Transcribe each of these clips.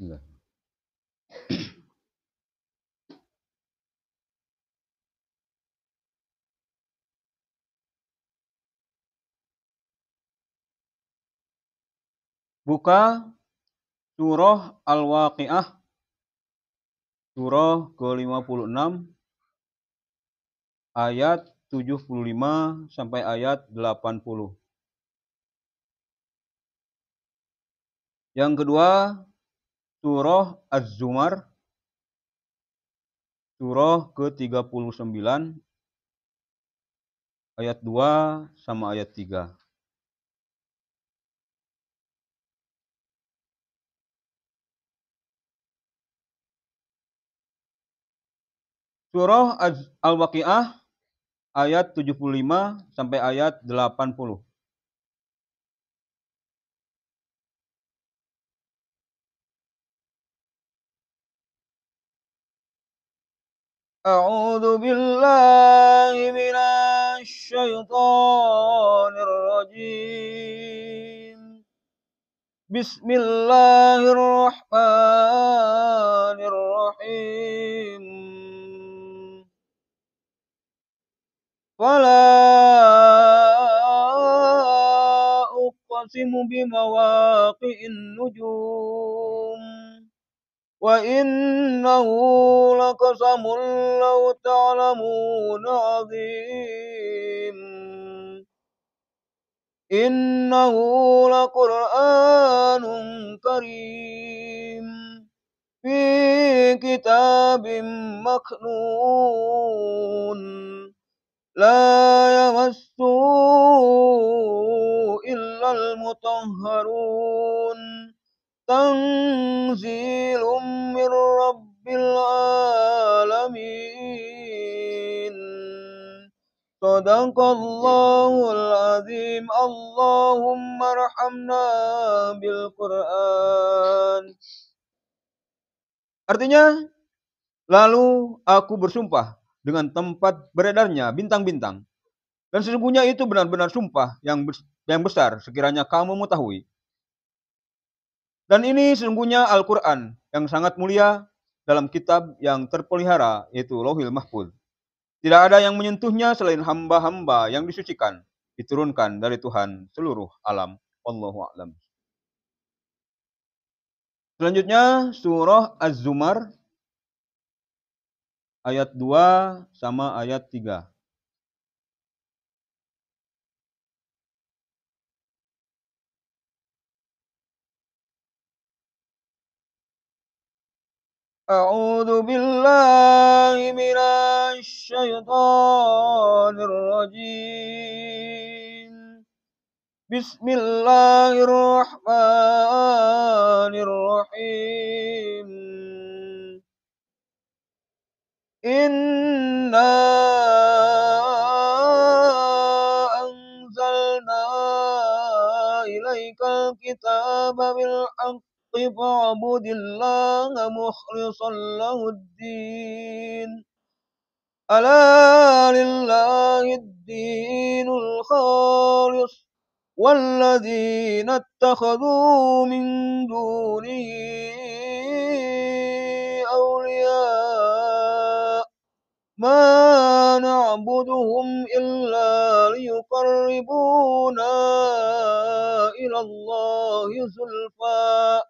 Bismillah. Buka surah Al-Waqi'ah surah ke-56 ayat 75 sampai ayat 80. Yang kedua, Surah Az-Zumar Surah ke-39 ayat 2 sama ayat 3. Surah Al-Waqi'ah ayat 75 sampai ayat 80. أعوذ بالله من الشيطان الرجيم بسم الله الرحمن الرحيم فلا أقسم بمواقع النجوم وإنه لقسم لو تعلمون عظيم إنه لقرآن كريم في كتاب مكنون لا يمسه إلا المطهرون تنزيل من رب العالمين صدق الله العظيم اللهم ارحمنا بالقرآن Artinya, lalu aku bersumpah dengan tempat beredarnya bintang-bintang. Dan sesungguhnya itu benar-benar sumpah yang besar sekiranya kamu mengetahui. Dan ini sesungguhnya Al-Quran yang sangat mulia dalam kitab yang terpelihara, yaitu Lohil Mahfud. Tidak ada yang menyentuhnya selain hamba-hamba yang disucikan, diturunkan dari Tuhan seluruh alam. Allahu a'lam. Selanjutnya surah Az-Zumar ayat 2 sama ayat 3. أعوذ بالله من الشيطان الرجيم بسم الله الرحمن الرحيم إنا أنزلنا إليك الكتاب بالحق الحق فاعبد الله مخلصا له الدين ألا لله الدين الخالص والذين اتخذوا من دونه أولياء ما نعبدهم إلا ليقربونا إلى الله زُلْفًا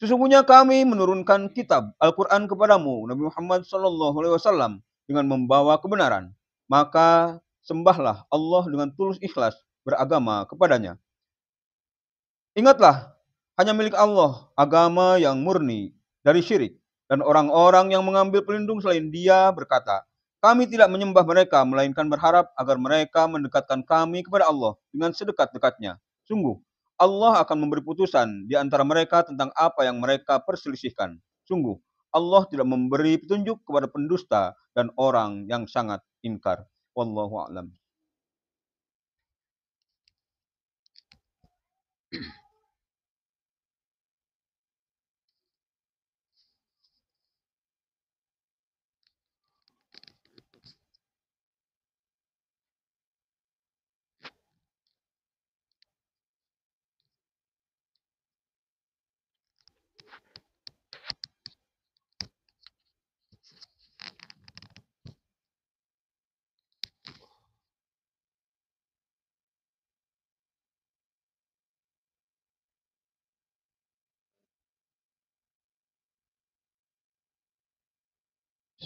Sesungguhnya kami menurunkan kitab Al-Quran kepadamu, Nabi Muhammad SAW, dengan membawa kebenaran. Maka sembahlah Allah dengan tulus ikhlas beragama kepadanya. Ingatlah, hanya milik Allah agama yang murni dari syirik. Dan orang-orang yang mengambil pelindung selain dia berkata, kami tidak menyembah mereka, melainkan berharap agar mereka mendekatkan kami kepada Allah dengan sedekat-dekatnya. Sungguh, Allah akan memberi putusan di antara mereka tentang apa yang mereka perselisihkan. Sungguh, Allah tidak memberi petunjuk kepada pendusta dan orang yang sangat ingkar. Wallahu a'lam.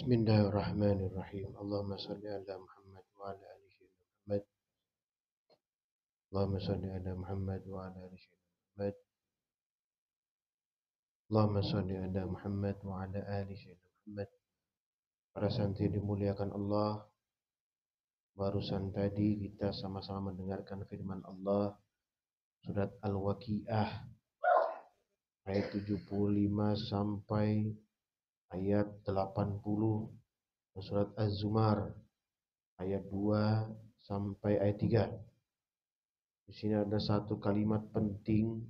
Bismillahirrahmanirrahim. Allahumma salli ala Muhammad wa ala alihi Muhammad. Allahumma salli ala Muhammad wa ala alihi Muhammad. Allahumma salli ala Muhammad wa ala alihi Muhammad. Para santri dimuliakan Allah. Barusan tadi kita sama-sama mendengarkan firman Allah surat Al-Waqiah ayat 75 sampai ayat 80 surat Az-Zumar ayat 2 sampai ayat 3. Di sini ada satu kalimat penting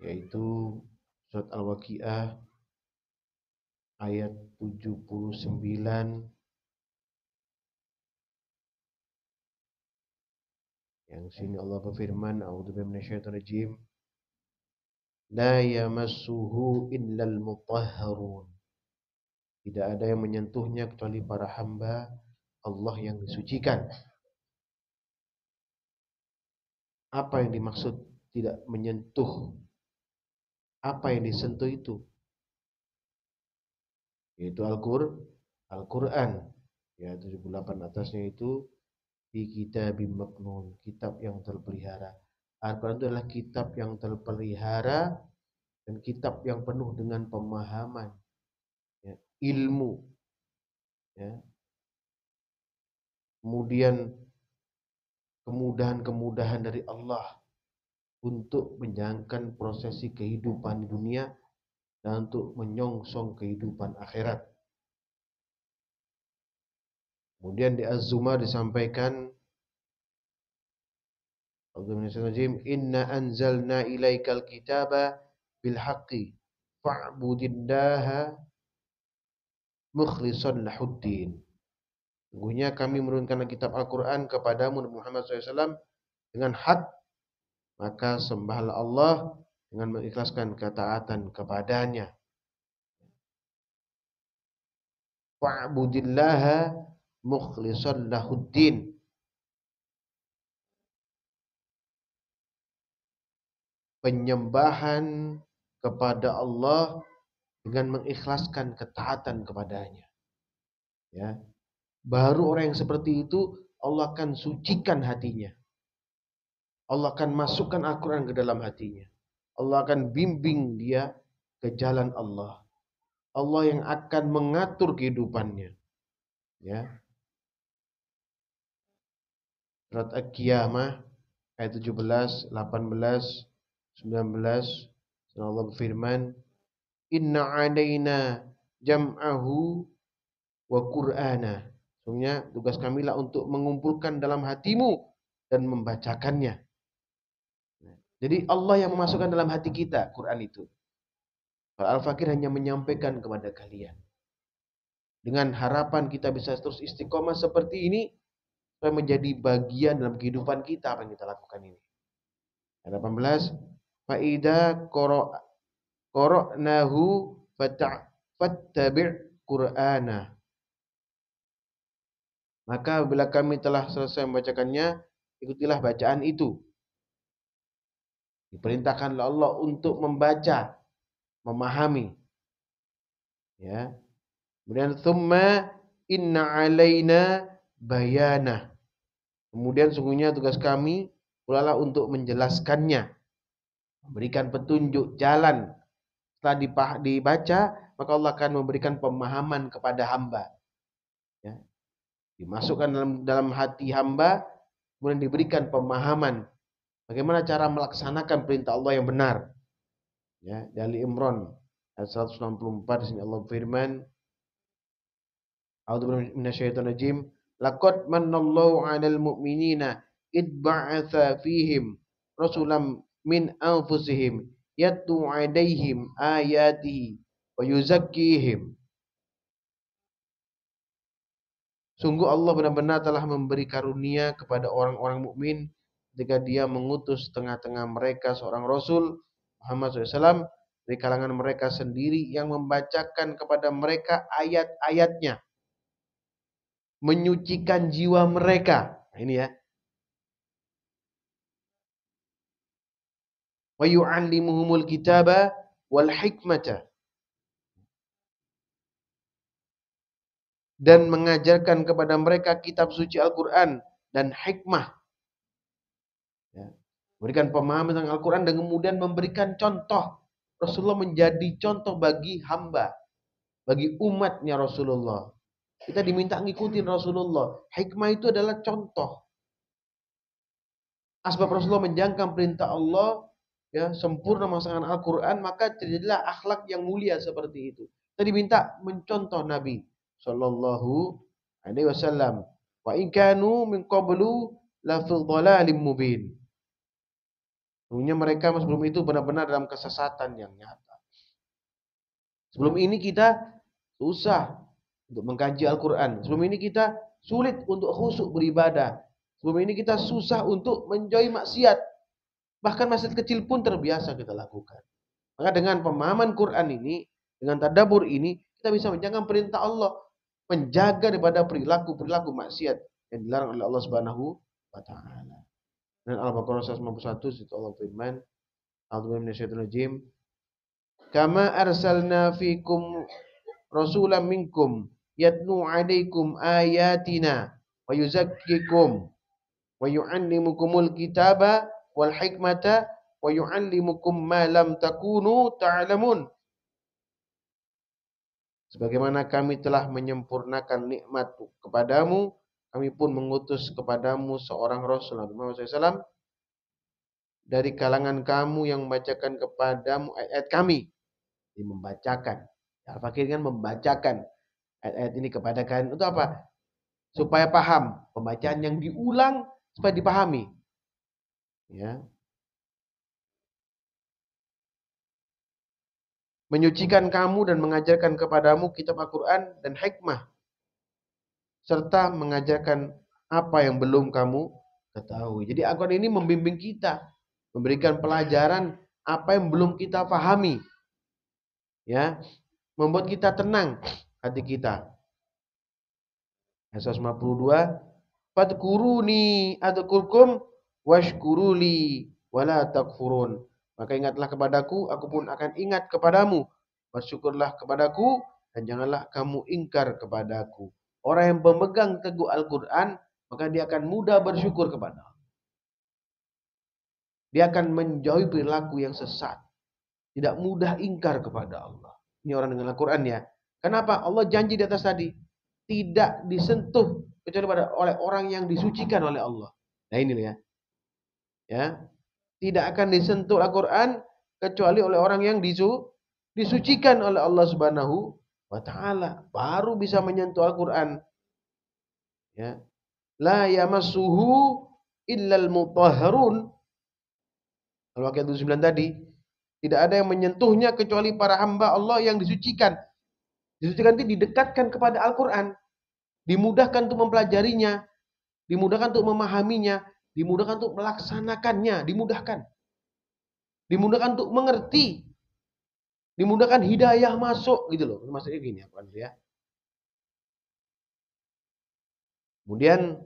yaitu surat Al-Waqiah ayat 79 yang sini Allah berfirman a'udzu billahi La yamassuhu illal mutahharun. Tidak ada yang menyentuhnya kecuali para hamba Allah yang disucikan. Apa yang dimaksud tidak menyentuh? Apa yang disentuh itu? Yaitu Al-Qur'an. Al, -Qur, ya 78 atasnya itu di kitab kitab yang terpelihara. Al-Quran itu adalah kitab yang terpelihara dan kitab yang penuh dengan pemahaman, ya, ilmu. Ya. Kemudian kemudahan-kemudahan dari Allah untuk menjalankan prosesi kehidupan dunia dan untuk menyongsong kehidupan akhirat. Kemudian di Az-Zumar disampaikan A'udzubillahi Inna anzalna ilaikal kitaba bil haqqi fa'budillaha mukhlishan lahuddin. Sungguhnya kami menurunkan kitab Al-Quran kepadamu Muhammad SAW dengan hak. Maka sembahlah Allah dengan mengikhlaskan ketaatan kepadanya. Fa'budillaha mukhlishan lahuddin. penyembahan kepada Allah dengan mengikhlaskan ketaatan kepadanya. Ya. Baru orang yang seperti itu Allah akan sucikan hatinya. Allah akan masukkan Al-Quran ke dalam hatinya. Allah akan bimbing dia ke jalan Allah. Allah yang akan mengatur kehidupannya. Ya. Surat Al-Qiyamah ayat 17, 18, 19 Allah berfirman Inna alaina jam'ahu wa qur'ana Sungguhnya tugas kami lah untuk mengumpulkan dalam hatimu dan membacakannya. Nah, jadi Allah yang memasukkan dalam hati kita Quran itu. Al-Fakir hanya menyampaikan kepada kalian. Dengan harapan kita bisa terus istiqomah seperti ini, supaya menjadi bagian dalam kehidupan kita apa yang kita lakukan ini. 18 faida koro koro nahu fattabi' Qur'ana. Maka bila kami telah selesai membacakannya, ikutilah bacaan itu. Diperintahkanlah Allah untuk membaca, memahami. Ya. Kemudian thumma inna alaina bayana. Kemudian sungguhnya tugas kami pulalah untuk menjelaskannya memberikan petunjuk jalan. Setelah dibaca, maka Allah akan memberikan pemahaman kepada hamba. Ya. Dimasukkan dalam, dalam hati hamba, kemudian diberikan pemahaman. Bagaimana cara melaksanakan perintah Allah yang benar. Ya, dari Imran ayat 164 di sini Allah firman, A'udzu minasyaitonir rajim. Laqad manallahu 'alal mu'minina id ba'atsa fihim rasulam min anfusihim yatlu alaihim ayatihi wa yuzakkihim Sungguh Allah benar-benar telah memberi karunia kepada orang-orang mukmin jika dia mengutus tengah-tengah mereka seorang rasul Muhammad SAW dari kalangan mereka sendiri yang membacakan kepada mereka ayat-ayatnya menyucikan jiwa mereka nah, ini ya wa yu'allimuhumul kitaba wal hikmata dan mengajarkan kepada mereka kitab suci Al-Quran dan hikmah. Ya. Berikan pemahaman tentang Al-Quran dan kemudian memberikan contoh. Rasulullah menjadi contoh bagi hamba, bagi umatnya Rasulullah. Kita diminta ngikutin Rasulullah. Hikmah itu adalah contoh. Asbab Rasulullah menjangkau perintah Allah ya sempurna masakan Al-Quran maka terjadilah akhlak yang mulia seperti itu. Tadi minta mencontoh Nabi Shallallahu Alaihi Wasallam. Wa inkanu min qablu la dhalalim mubin. Sebelumnya mereka sebelum itu benar-benar dalam kesesatan yang nyata. Sebelum ini kita susah untuk mengkaji Al-Quran. Sebelum ini kita sulit untuk khusuk beribadah. Sebelum ini kita susah untuk menjauhi maksiat. Bahkan masjid kecil pun terbiasa kita lakukan. Maka dengan pemahaman Quran ini, dengan tadabur ini, kita bisa menjaga perintah Allah, menjaga daripada perilaku-perilaku maksiat yang dilarang oleh Allah Subhanahu wa taala. Dan Al-Baqarah 191, situ Allah firman, Al baqarah rajim. Kama arsalna fikum rasulam minkum yatnu 'alaikum ayatina wa yuzakkikum wa yu'annimukumul kitaba wal hikmata wa yu'allimukum ma lam takunu ta'lamun. Sebagaimana kami telah menyempurnakan nikmat kepadamu, kami pun mengutus kepadamu seorang Rasul Nabi Muhammad SAW dari kalangan kamu yang membacakan kepadamu ayat ayat kami. Ini membacakan. Al-Fakir kan membacakan ayat-ayat ini kepada kalian. Untuk apa? Supaya paham. Pembacaan yang diulang supaya dipahami ya menyucikan kamu dan mengajarkan kepadamu kitab Al-Qur'an dan hikmah serta mengajarkan apa yang belum kamu ketahui. Jadi Al-Qur'an ini membimbing kita, memberikan pelajaran apa yang belum kita pahami. Ya, membuat kita tenang hati kita. Ayat 152, "Fadkuruni adkurkum washkuruli wala takfurun. Maka ingatlah kepadaku, aku pun akan ingat kepadamu. Bersyukurlah kepadaku dan janganlah kamu ingkar kepadaku. Orang yang memegang teguh Al-Quran, maka dia akan mudah bersyukur kepada Allah. Dia akan menjauhi perilaku yang sesat. Tidak mudah ingkar kepada Allah. Ini orang dengan Al-Quran ya. Kenapa? Allah janji di atas tadi. Tidak disentuh kecuali pada oleh orang yang disucikan oleh Allah. Nah ini ya ya tidak akan disentuh Al-Qur'an kecuali oleh orang yang disu disucikan oleh Allah Subhanahu wa taala baru bisa menyentuh Al-Qur'an ya la yamassuhu illal mutahharun Al-Waqiah 29 tadi tidak ada yang menyentuhnya kecuali para hamba Allah yang disucikan disucikan itu didekatkan kepada Al-Qur'an dimudahkan untuk mempelajarinya dimudahkan untuk memahaminya dimudahkan untuk melaksanakannya, dimudahkan. Dimudahkan untuk mengerti. Dimudahkan hidayah masuk gitu loh. Maksudnya gini ya. Kemudian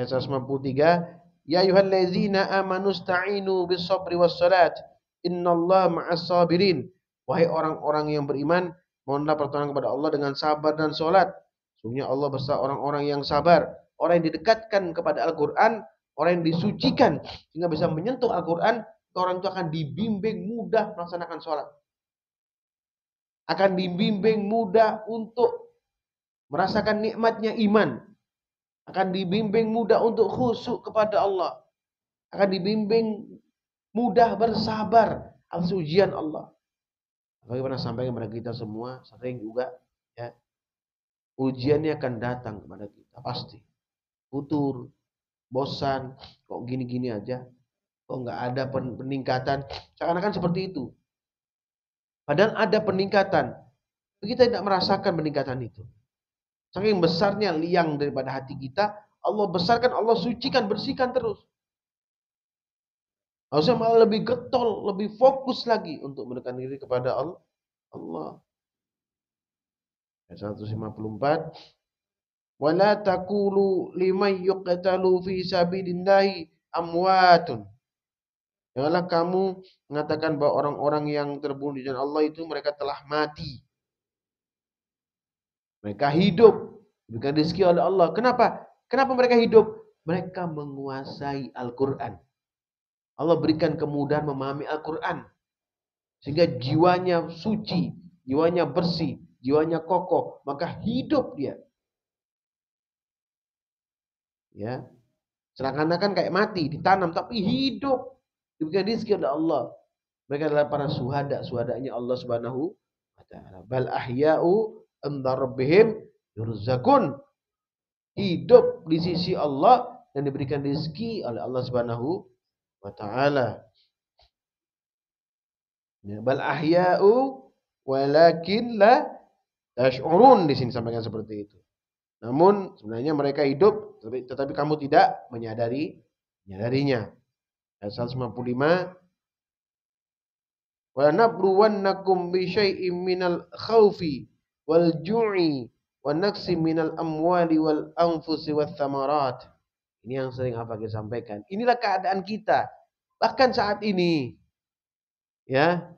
ayat 53 "Ya ayyuhallazina amanu sta'inu bis-sabri was-salat, innallaha ma'as-sabirin." Wahai orang-orang yang beriman, Mohonlah pertolongan kepada Allah dengan sabar dan sholat. Sungguhnya Allah bersama orang-orang yang sabar. Orang yang didekatkan kepada Al-Quran. Orang yang disucikan. Sehingga bisa menyentuh Al-Quran. Orang itu akan dibimbing mudah melaksanakan sholat. Akan dibimbing mudah untuk merasakan nikmatnya iman. Akan dibimbing mudah untuk khusyuk kepada Allah. Akan dibimbing mudah bersabar atas ujian Allah. Bagaimana sampai kepada kita semua, sering juga ya ujiannya akan datang kepada kita pasti. Futur, bosan, kok gini-gini aja, kok nggak ada peningkatan, seakan-akan seperti itu. Padahal ada peningkatan, kita tidak merasakan peningkatan itu. Saking besarnya liang daripada hati kita, Allah besarkan, Allah sucikan, bersihkan terus. Harusnya hmm. malah lebih getol, lebih fokus lagi untuk mendekatkan diri kepada Allah. Ayat 154. Wala takulu liman yuqtalu fi sabilillahi amwatun. Janganlah kamu mengatakan bahwa orang-orang yang terbunuh di jalan Allah itu mereka telah mati. Mereka hidup, diberikan rezeki oleh Allah. Kenapa? Kenapa mereka hidup? Mereka menguasai Al-Qur'an. Allah berikan kemudahan memahami Al-Quran. Sehingga jiwanya suci, jiwanya bersih, jiwanya kokoh. Maka hidup dia. Ya, seakan kan kayak mati, ditanam. Tapi hidup. Diberikan rezeki oleh Allah. Mereka adalah para suhada. Suhadanya Allah subhanahu wa ta'ala. Bal ahya'u rabbihim yurzakun. Hidup di sisi Allah dan diberikan rezeki oleh Allah subhanahu wa ta'ala. Ya, bal ahya'u walakin la tash'urun di sini sampaikan seperti itu. Namun sebenarnya mereka hidup tetapi, tetapi kamu tidak menyadari menyadarinya. Ayat 155 Wa nabluwannakum bi syai'im minal khawfi wal ju'i wa naqsi minal amwali wal anfusi wath thamarat. Ini yang sering apa kita sampaikan. Inilah keadaan kita bahkan saat ini. Ya.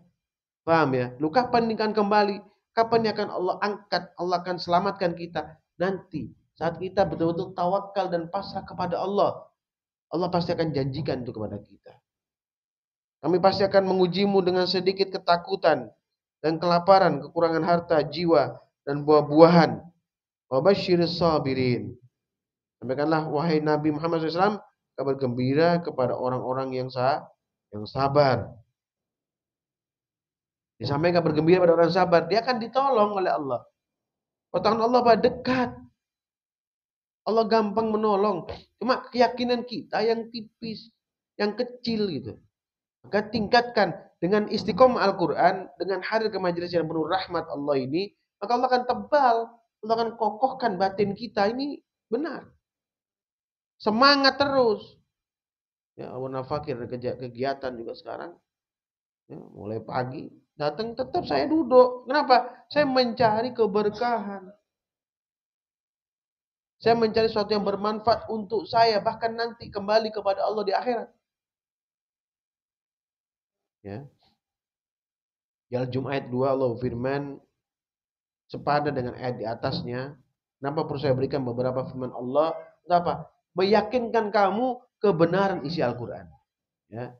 Paham ya? Lu kapan akan kembali? Kapan yang akan Allah angkat? Allah akan selamatkan kita nanti saat kita betul-betul tawakal dan pasrah kepada Allah. Allah pasti akan janjikan itu kepada kita. Kami pasti akan mengujimu dengan sedikit ketakutan dan kelaparan, kekurangan harta, jiwa, dan buah-buahan. Wabashiris sabirin. Sampaikanlah wahai Nabi Muhammad SAW kabar gembira kepada orang-orang yang sah, yang sabar. Disampaikan kabar gembira pada orang sabar, dia akan ditolong oleh Allah. Potongan Allah pada dekat. Allah gampang menolong. Cuma keyakinan kita yang tipis, yang kecil gitu. Maka tingkatkan dengan istiqomah Al-Quran, dengan hadir ke majelis yang penuh rahmat Allah ini, maka Allah akan tebal, Allah akan kokohkan batin kita ini benar. Semangat terus. Ya, warna Fakir kegiatan juga sekarang. Ya, mulai pagi datang tetap saya duduk. Kenapa? Saya mencari keberkahan. Saya mencari sesuatu yang bermanfaat untuk saya bahkan nanti kembali kepada Allah di akhirat. Ya. Yal Jum'at 2 Allah firman sepadan dengan ayat di atasnya. Kenapa perlu saya berikan beberapa firman Allah? Kenapa? meyakinkan kamu kebenaran isi Al-Quran. Ya.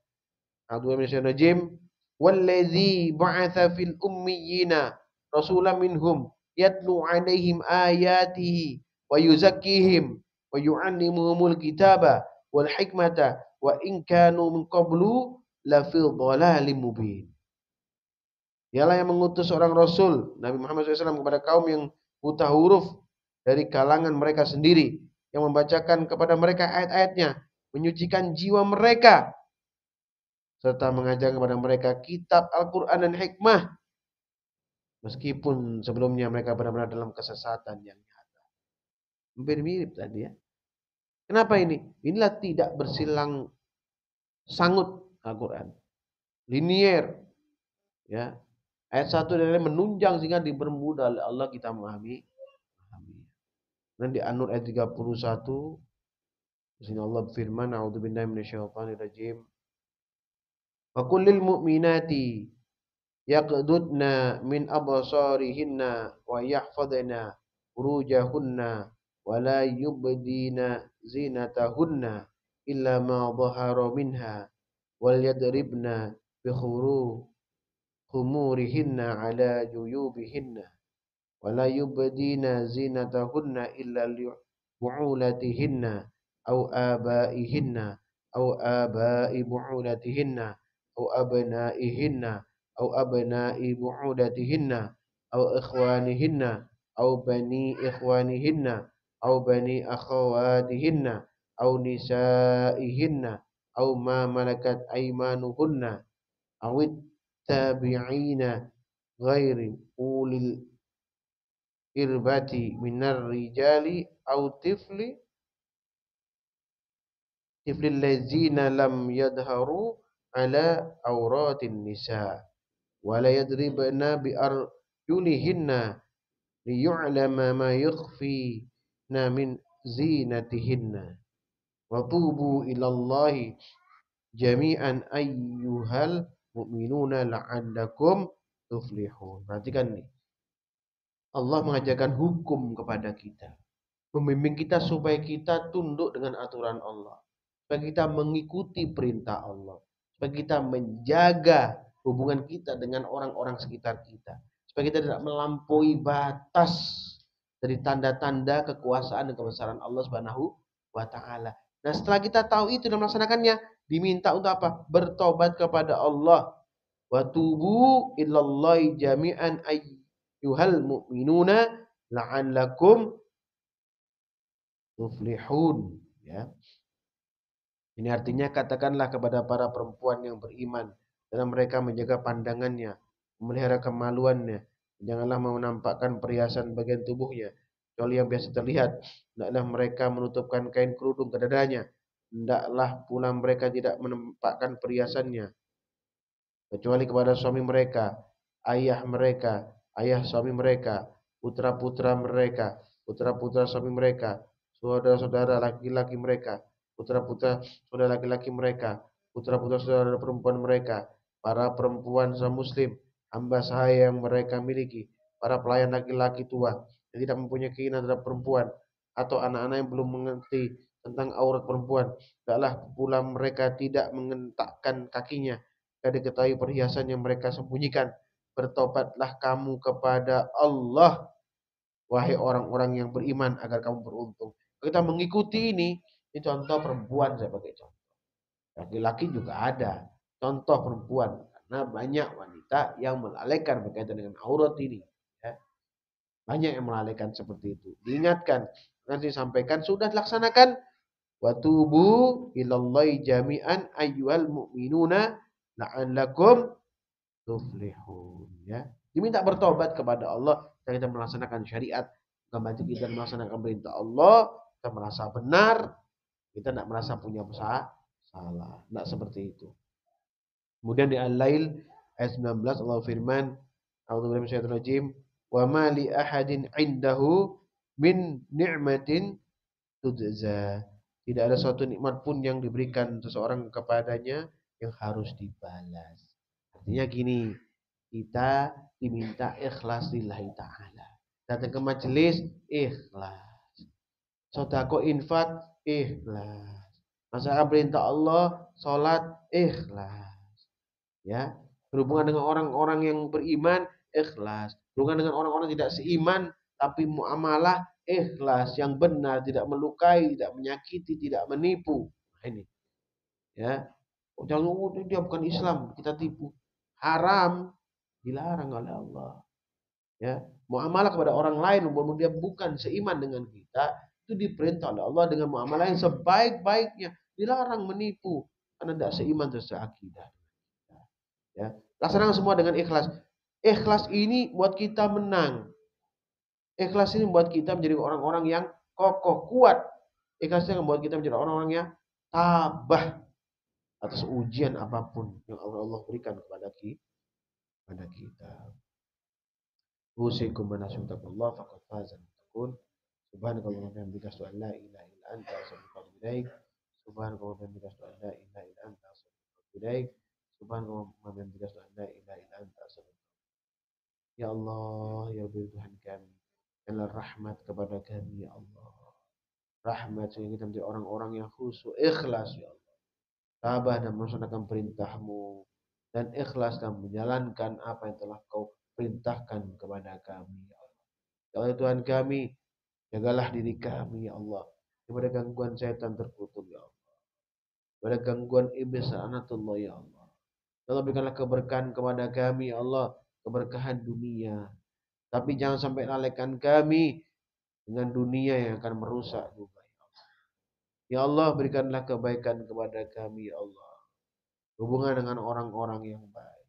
al Najim. Walladzi ba'atha fil ummiyina rasulah minhum yatlu alaihim ayatihi wa yuzakihim, wa yu'allimuhumul kitaba wal hikmata wa in kanu min qablu la fil dhalalim mubin. Dialah yang mengutus seorang rasul Nabi Muhammad SAW kepada kaum yang buta huruf dari kalangan mereka sendiri yang membacakan kepada mereka ayat-ayatnya, menyucikan jiwa mereka, serta mengajak kepada mereka kitab Al-Quran dan hikmah, meskipun sebelumnya mereka benar-benar dalam kesesatan yang nyata. Hampir mirip tadi ya. Kenapa ini? Inilah tidak bersilang sangut Al-Quran. Linier. Ya. Ayat satu dan lain menunjang sehingga dipermudah oleh Allah kita memahami Dan di An-Nur ayat 31 di sini Allah berfirman, "A'udzubillahi minasyaitonirrajim." Wa qul lil mu'minati yaqdudna min absarihinna wa yahfazna furujahunna wa la yubdina zinatahunna illa ma dhahara minha wal yadribna bi khuru khumurihinna ala juyubihinna ولا يبدين زينتهن إلا لبعولتهن أو آبائهن أو آباء بعولتهن أو أبنائهن أو أبناء بعولتهن أو إخوانهن أو بني إخوانهن أو بني أخواتهن أو نسائهن أو ما ملكت أيمانهن أو التابعين غير أولي القربة من الرجال أو طفل طفل الذين لم يظهروا على عورات النساء ولا يضربن بأرجلهن ليعلم ما يخفين من زينتهن وطوبوا إلى الله جميعا أيها المؤمنون لعلكم تفلحون. Perhatikan nih. Allah mengajarkan hukum kepada kita. Membimbing kita supaya kita tunduk dengan aturan Allah. Supaya kita mengikuti perintah Allah. Supaya kita menjaga hubungan kita dengan orang-orang sekitar kita. Supaya kita tidak melampaui batas dari tanda-tanda kekuasaan dan kebesaran Allah Subhanahu wa taala. Nah, setelah kita tahu itu dan melaksanakannya, diminta untuk apa? Bertobat kepada Allah. Wa tubu ilallahi jami'an ayy ayuhal mu'minuna la'allakum muflihun ya ini artinya katakanlah kepada para perempuan yang beriman dalam mereka menjaga pandangannya memelihara kemaluannya janganlah menampakkan perhiasan bagian tubuhnya kecuali yang biasa terlihat hendaklah mereka menutupkan kain kerudung ke dadanya hendaklah pula mereka tidak menampakkan perhiasannya kecuali kepada suami mereka ayah mereka ayah suami mereka, putra-putra mereka, putra-putra suami mereka, saudara-saudara laki-laki mereka, putra-putra saudara laki-laki mereka, putra-putra saudara perempuan mereka, para perempuan sama muslim, hamba sahaya yang mereka miliki, para pelayan laki-laki tua yang tidak mempunyai keinginan terhadap perempuan, atau anak-anak yang belum mengerti tentang aurat perempuan. Tidaklah pula mereka tidak mengentakkan kakinya dari diketahui perhiasan yang mereka sembunyikan bertobatlah kamu kepada Allah wahai orang-orang yang beriman agar kamu beruntung. Kita mengikuti ini, ini contoh perempuan saya pakai contoh. Laki-laki juga ada contoh perempuan karena banyak wanita yang melalaikan berkaitan dengan aurat ini. Ya. Banyak yang melalaikan seperti itu. Diingatkan, nanti sampaikan sudah dilaksanakan. Watubu ilallahi jami'an ayyuhal mu'minuna la'allakum tuflihun ya. Diminta bertobat kepada Allah dan kita melaksanakan syariat, kembali kita melaksanakan perintah Allah, kita merasa benar, kita tidak merasa punya usaha salah. Tidak seperti itu. Kemudian di Al-Lail ayat 19 Allah firman, "Wa ma li ahadin 'indahu min ni'matin tudza Tidak ada suatu nikmat pun yang diberikan seseorang kepadanya yang harus dibalas. Artinya gini, kita diminta ikhlas lillahi ta'ala. Datang ke majelis, ikhlas. Sodako infat, ikhlas. Masalah perintah Allah, sholat, ikhlas. Ya, berhubungan dengan orang-orang yang beriman, ikhlas. Berhubungan dengan orang-orang tidak seiman, tapi muamalah, ikhlas. Yang benar, tidak melukai, tidak menyakiti, tidak menipu. Nah, ini. Ya, oh, jangan oh, dia bukan Islam, kita tipu haram dilarang oleh Allah. Ya, muamalah kepada orang lain walaupun dia bukan seiman dengan kita itu diperintah oleh Allah dengan muamalah yang sebaik-baiknya. Dilarang menipu karena tidak seiman dan seakidah. Ya, laksanakan semua dengan ikhlas. Ikhlas ini buat kita menang. Ikhlas ini buat kita menjadi orang-orang yang kokoh, kuat. Ikhlas ini membuat kita menjadi orang-orang yang tabah atas ujian apapun yang Allah, Allah berikan kepada kita kepada kita. Usikum faqad faza mutakun. Subhanakallah wa bihamdika asyhadu an la ilaha illa anta astaghfiruka wa Subhanakallah wa bihamdika asyhadu an la Ya Allah, ya Rabbi Tuhan kami, janganlah rahmat kepada kami ya Allah. Rahmat sehingga kita menjadi orang-orang yang khusus ikhlas ya Allah tabah dan melaksanakan perintahmu, dan ikhlas dan menjalankan apa yang telah kau perintahkan kepada kami, ya Allah. Ya Tuhan kami, jagalah diri kami, ya Allah, daripada gangguan setan terkutuk, ya Allah. Daripada gangguan iblis anatullah, ya Allah. Ya Allah, berikanlah keberkahan kepada kami, ya Allah, keberkahan dunia. Tapi jangan sampai lalaikan kami dengan dunia yang akan merusak juga. Ya Allah berikanlah kebaikan kepada kami ya Allah. Hubungan dengan orang-orang yang baik.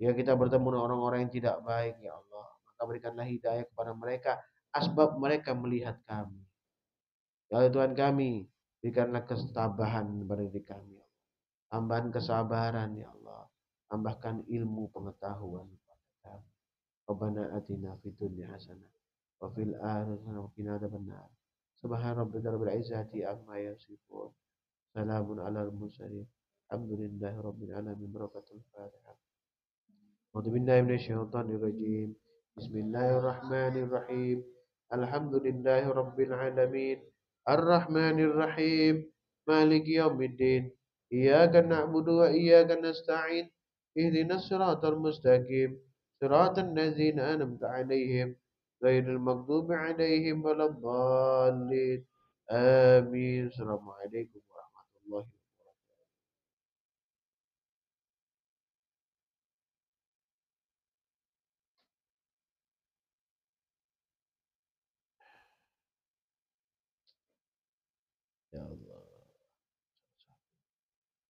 Ya kita bertemu dengan orang-orang yang tidak baik ya Allah. Maka berikanlah hidayah kepada mereka. Asbab mereka melihat kami. Ya Allah Tuhan kami. Berikanlah kesetabahan kepada diri kami. Ya Allah. Tambahan kesabaran ya Allah. Tambahkan ilmu pengetahuan kepada kami. Rabbana atina fitun ya hasanah wa fil hasanah wa qina سبحان ربك رب العزة عما يصفون سلام على المرسلين الحمد لله رب العالمين بركة الفاتحة أعوذ بالله من الشيطان الرجيم بسم الله الرحمن الرحيم الحمد لله رب العالمين الرحمن الرحيم مالك يوم الدين إياك نعبد وإياك نستعين اهدنا الصراط المستقيم صراط الذين أنعمت عليهم غير المغضوب عليهم ولا الضالين آمين السلام عليكم ورحمة الله وبركاته